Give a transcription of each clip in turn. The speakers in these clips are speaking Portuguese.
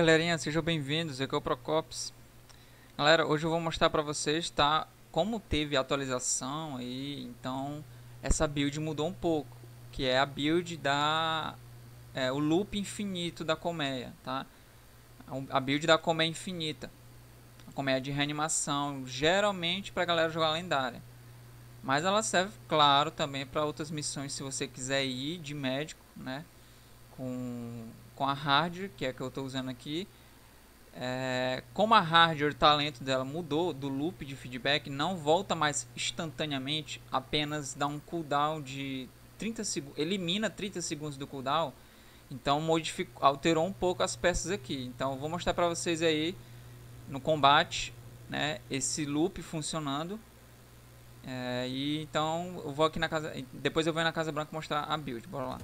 galerinha, sejam bem-vindos, aqui é o Procops Galera, hoje eu vou mostrar pra vocês, tá, como teve atualização aí, então essa build mudou um pouco Que é a build da, é, o loop infinito da colmeia, tá A build da colmeia infinita A colmeia de reanimação, geralmente pra galera jogar lendária Mas ela serve, claro, também pra outras missões se você quiser ir de médico, né com, com a hardware, que é a que eu estou usando aqui. É, como a hardware, o talento dela mudou do loop de feedback, não volta mais instantaneamente, apenas dá um cooldown de 30 segundos, elimina 30 segundos do cooldown. Então modificou, alterou um pouco as peças aqui. Então vou mostrar para vocês aí no combate, né, esse loop funcionando. É, e então eu vou aqui na casa, depois eu venho na Casa Branca mostrar a build. Bora lá.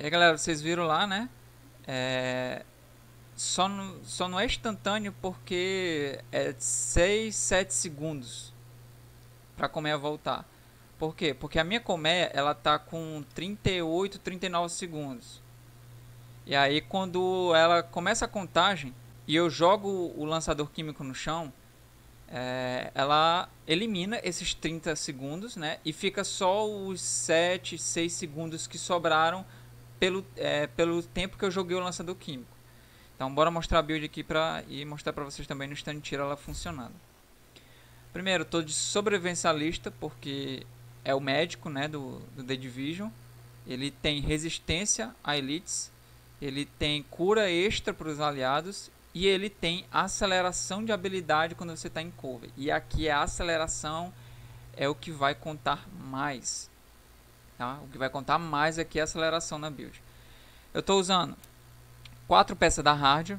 E aí, galera, vocês viram lá, né? É... Só, no... Só não é instantâneo porque é 6, 7 segundos para a colmeia voltar. Por quê? Porque a minha colmeia, ela tá com 38, 39 segundos. E aí, quando ela começa a contagem e eu jogo o lançador químico no chão, é, ela elimina esses 30 segundos, né? E fica só os 7, 6 segundos que sobraram pelo, é, pelo tempo que eu joguei o lançador químico. Então bora mostrar a build aqui pra, e mostrar para vocês também no stand tira ela funcionando. Primeiro, tô de sobrevivencialista, porque é o médico né, do, do The Division. Ele tem resistência a elites, ele tem cura extra para os aliados e ele tem aceleração de habilidade quando você está em cover. E aqui a é aceleração é o que vai contar mais. Tá? O que vai contar mais aqui é a é aceleração na build. Eu estou usando quatro peças da hardware,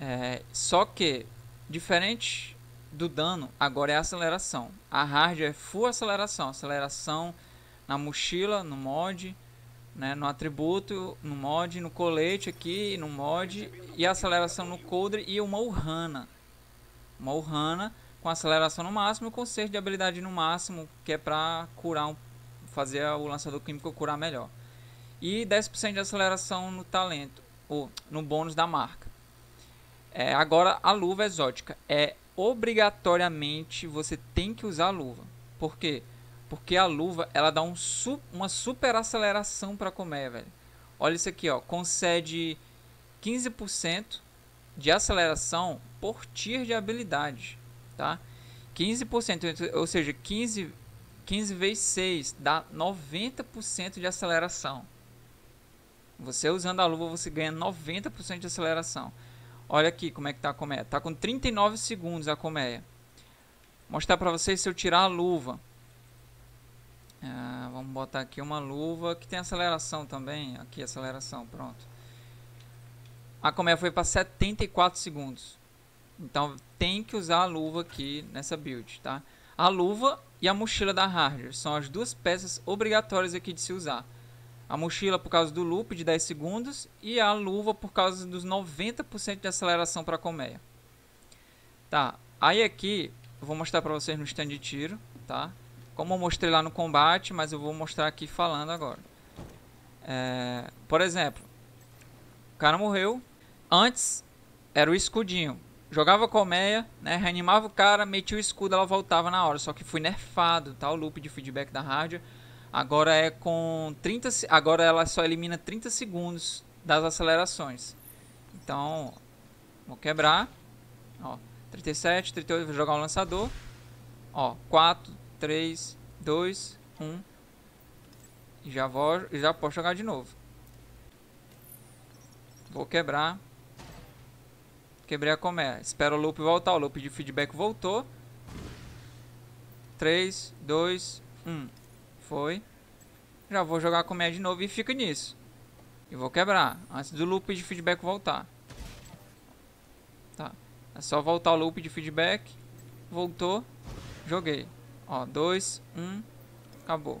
é, só que diferente do dano, agora é a aceleração. A hardware é full aceleração, aceleração na mochila, no mod, né, no atributo, no mod, no colete aqui, no mod e aceleração no coldre e uma Urhana. Uma Urhana com aceleração no máximo e conserto de habilidade no máximo, que é para curar um fazer o lançador químico curar melhor. E 10% de aceleração no talento, ou no bônus da marca. É, agora, a luva exótica. É obrigatoriamente você tem que usar a luva. Por quê? Porque a luva ela dá um, uma super aceleração para comer, velho. Olha isso aqui, ó. Concede 15% de aceleração por tier de habilidade, tá? 15%, ou seja, 15 15 vezes 6 dá 90% de aceleração. Você usando a luva, você ganha 90% de aceleração. Olha aqui como é que está a colmeia. Está com 39 segundos a colmeia. Vou mostrar para vocês se eu tirar a luva. Ah, vamos botar aqui uma luva que tem aceleração também. Aqui, aceleração, pronto. A colmeia foi para 74 segundos. Então tem que usar a luva aqui nessa build, tá? A luva e a mochila da Harder são as duas peças obrigatórias aqui de se usar. A mochila por causa do loop de 10 segundos e a luva por causa dos 90% de aceleração para a colmeia. Tá, aí aqui eu vou mostrar para vocês no stand de tiro, tá? Como eu mostrei lá no combate, mas eu vou mostrar aqui falando agora. É, por exemplo, o cara morreu. Antes era o escudinho, jogava colmeia, né? Reanimava o cara, metia o escudo, ela voltava na hora. Só que fui nerfado, tá? O loop de feedback da rádio. Agora é com 30. Agora ela só elimina 30 segundos das acelerações. Então, vou quebrar. Ó, 37, 38, vou jogar o lançador. Ó, 4, 3, 2, 1. E já, vou, já posso jogar de novo. Vou quebrar. Quebrei a colmeia. Espero o loop voltar. O loop de feedback voltou. 3, 2, 1. Foi. Já vou jogar a de novo e fica nisso. E vou quebrar. Antes do loop de feedback voltar. Tá. É só voltar o loop de feedback. Voltou. Joguei. Ó, 2, 1. Acabou.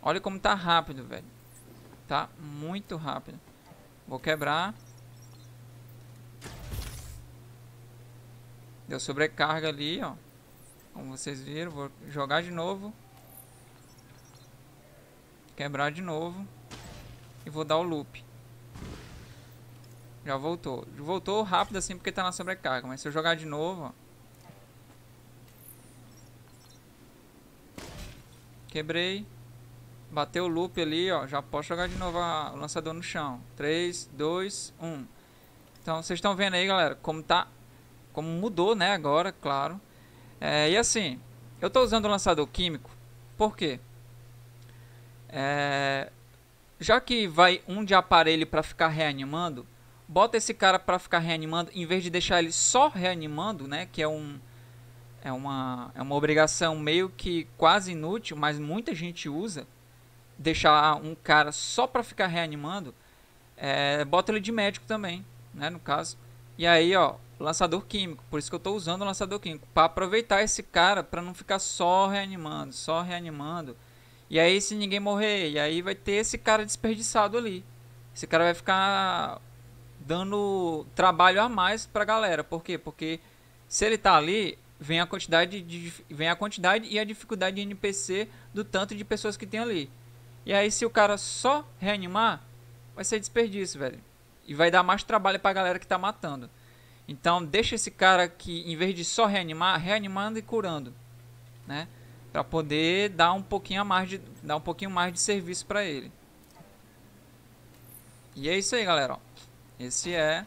Olha como tá rápido, velho. Tá muito rápido. Vou quebrar. Deu sobrecarga ali, ó. Como vocês viram, vou jogar de novo. Quebrar de novo. E vou dar o loop. Já voltou. Voltou rápido assim porque tá na sobrecarga. Mas se eu jogar de novo, ó. Quebrei. Bateu o loop ali, ó. Já posso jogar de novo a, o lançador no chão. 3, 2, 1. Então, vocês estão vendo aí, galera, como tá como mudou, né, agora, claro. É, e assim, eu estou usando o lançador químico, por quê? É, já que vai um de aparelho para ficar reanimando, bota esse cara para ficar reanimando, em vez de deixar ele só reanimando, né, que é um... É uma, é uma obrigação meio que quase inútil, mas muita gente usa. Deixar um cara só para ficar reanimando. É, bota ele de médico também, né, no caso. E aí, ó, lançador químico. Por isso que eu estou usando o lançador químico. Para aproveitar esse cara, para não ficar só reanimando, só reanimando. E aí, se ninguém morrer, e aí vai ter esse cara desperdiçado ali. Esse cara vai ficar dando trabalho a mais pra galera. Por quê? Porque se ele tá ali, vem a quantidade, de, vem a quantidade e a dificuldade de NPC do tanto de pessoas que tem ali. E aí, se o cara só reanimar, vai ser desperdício, velho. E vai dar mais trabalho pra galera que tá matando. Então deixa esse cara que em vez de só reanimar, reanimando e curando, né? Para poder dar um pouquinho a mais de dar um pouquinho mais de serviço para ele. E é isso aí, galera. Ó. Esse é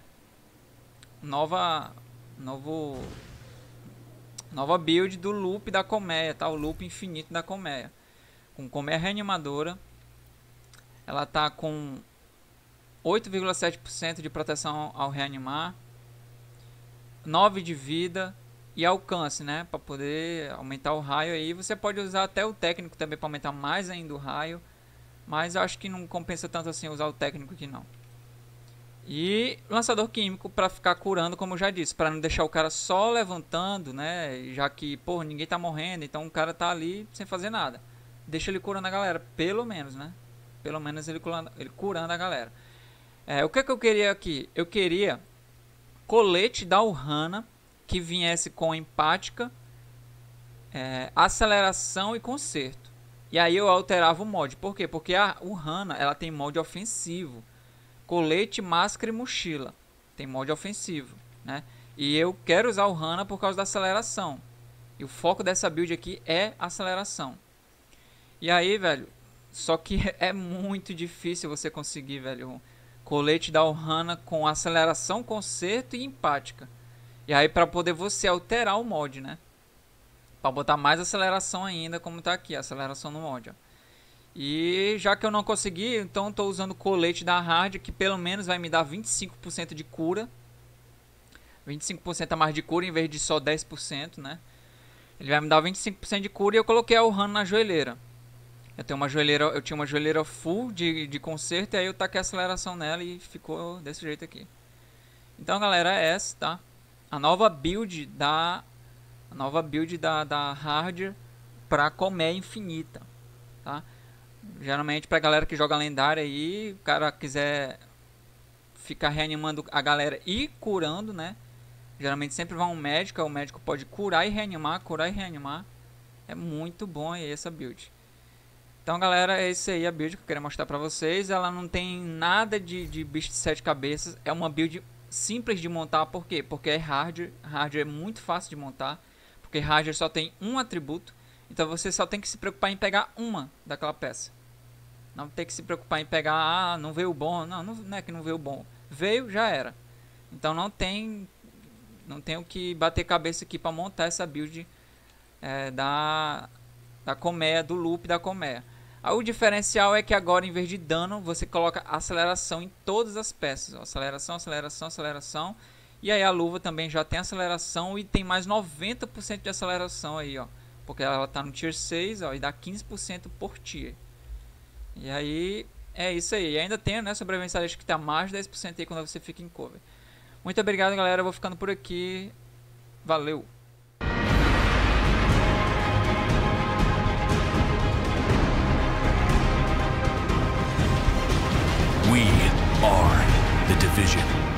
nova novo nova build do loop da colmeia, tá? O loop infinito da colmeia. Com colmeia reanimadora. Ela tá com 8,7% de proteção ao reanimar. 9 de vida e alcance, né? Para poder aumentar o raio aí. Você pode usar até o técnico também para aumentar mais ainda o raio. Mas eu acho que não compensa tanto assim usar o técnico aqui não. E lançador químico para ficar curando, como eu já disse, para não deixar o cara só levantando, né? Já que, pô, ninguém tá morrendo, então o cara tá ali sem fazer nada. Deixa ele curando a galera, pelo menos, né? Pelo menos ele curando, ele curando a galera. É, o que, é que eu queria aqui? Eu queria colete da Urana que viesse com empática, é, aceleração e conserto. E aí eu alterava o mod. Por quê? Porque a Urana ela tem mod ofensivo. Colete, máscara e mochila. Tem mod ofensivo. Né? E eu quero usar o Hana por causa da aceleração. E o foco dessa build aqui é aceleração. E aí, velho, só que é muito difícil você conseguir, velho, Colete da Ohana com aceleração, conserto e empática. E aí para poder você alterar o mod, né? Para botar mais aceleração ainda, como tá aqui, aceleração no mod, ó. E já que eu não consegui, então estou usando o colete da Hard, que pelo menos vai me dar 25% de cura. 25% a mais de cura, em vez de só 10%, né? Ele vai me dar 25% de cura e eu coloquei a Ohana na joelheira. Eu tenho uma joelheira, eu tinha uma joelheira full de, de e aí eu taquei a aceleração nela e ficou desse jeito aqui. Então, galera, é essa, tá? A nova build da a nova build da, da hardware para comé infinita, tá? Geralmente pra galera que joga lendária aí, o cara quiser ficar reanimando a galera e curando, né? Geralmente sempre vai um médico, o médico pode curar e reanimar, curar e reanimar. É muito bom aí essa build. Então, galera, é isso aí a build que eu queria mostrar pra vocês. Ela não tem nada de, de bicho de sete cabeças. É uma build simples de montar. Por quê? Porque é hard. Hard é muito fácil de montar. Porque hard só tem um atributo. Então você só tem que se preocupar em pegar uma daquela peça. Não tem que se preocupar em pegar, ah, não veio o bom. Não, não, não é que não veio o bom. Veio, já era. Então não tem não tenho que bater cabeça aqui para montar essa build é, da, da colmeia, do loop da colmeia. Ah, o diferencial é que agora, em vez de dano, você coloca aceleração em todas as peças. Aceleração, aceleração, aceleração. E aí a luva também já tem aceleração e tem mais 90% de aceleração aí, ó. Porque ela tá no tier 6, ó, e dá 15% por tier. E aí, é isso aí. E ainda tem, né, sobrevivência acho que tá mais 10% aí quando você fica em cover. Muito obrigado, galera. Eu vou ficando por aqui. Valeu! Are the division.